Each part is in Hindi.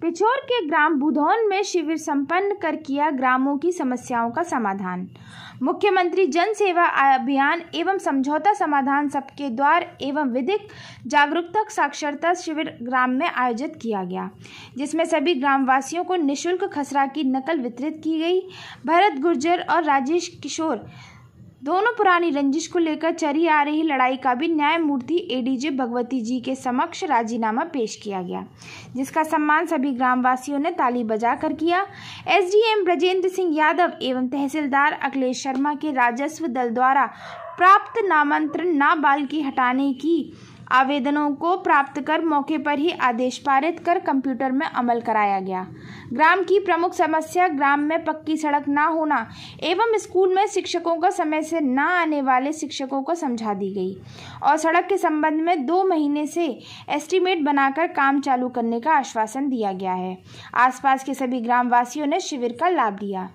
पिछोर के ग्राम बुधौन में शिविर संपन्न कर किया ग्रामों की समस्याओं का समाधान मुख्यमंत्री जन सेवा अभियान एवं समझौता समाधान सबके द्वार एवं विधिक जागरूकता साक्षरता शिविर ग्राम में आयोजित किया गया जिसमें सभी ग्रामवासियों को निशुल्क खसरा की नकल वितरित की गई भरत गुर्जर और राजेश किशोर दोनों पुरानी रंजिश को लेकर चली आ रही लड़ाई का भी न्यायमूर्ति एडीजे भगवती जी के समक्ष राजीनामा पेश किया गया जिसका सम्मान सभी ग्रामवासियों ने ताली बजाकर किया एसडीएम ब्रजेंद्र सिंह यादव एवं तहसीलदार अखिलेश शर्मा के राजस्व दल द्वारा प्राप्त नामांतरण नाबाल की हटाने की आवेदनों को प्राप्त कर मौके पर ही आदेश पारित कर कंप्यूटर में अमल कराया गया ग्राम की प्रमुख समस्या ग्राम में पक्की सड़क ना होना एवं स्कूल में शिक्षकों का समय से ना आने वाले शिक्षकों को समझा दी गई और सड़क के संबंध में दो महीने से एस्टीमेट बनाकर काम चालू करने का आश्वासन दिया गया है आसपास के सभी ग्रामवासियों ने शिविर का लाभ लिया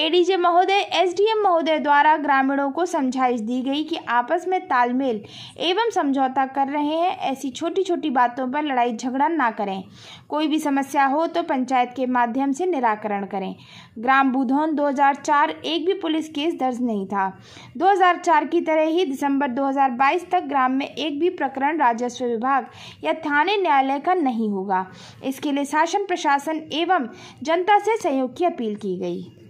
एडीजे महोदय एसडीएम महोदय द्वारा ग्रामीणों को समझाइश दी गई कि आपस में तालमेल एवं समझौता कर रहे हैं ऐसी छोटी छोटी बातों पर लड़ाई झगड़ा ना करें कोई भी समस्या हो तो पंचायत के माध्यम से निराकरण करें ग्राम बुधौन 2004 एक भी पुलिस केस दर्ज नहीं था 2004 की तरह ही दिसंबर 2022 तक ग्राम में एक भी प्रकरण राजस्व विभाग या थाने न्यायालय का नहीं होगा इसके लिए शासन प्रशासन एवं जनता से सहयोग की अपील की गई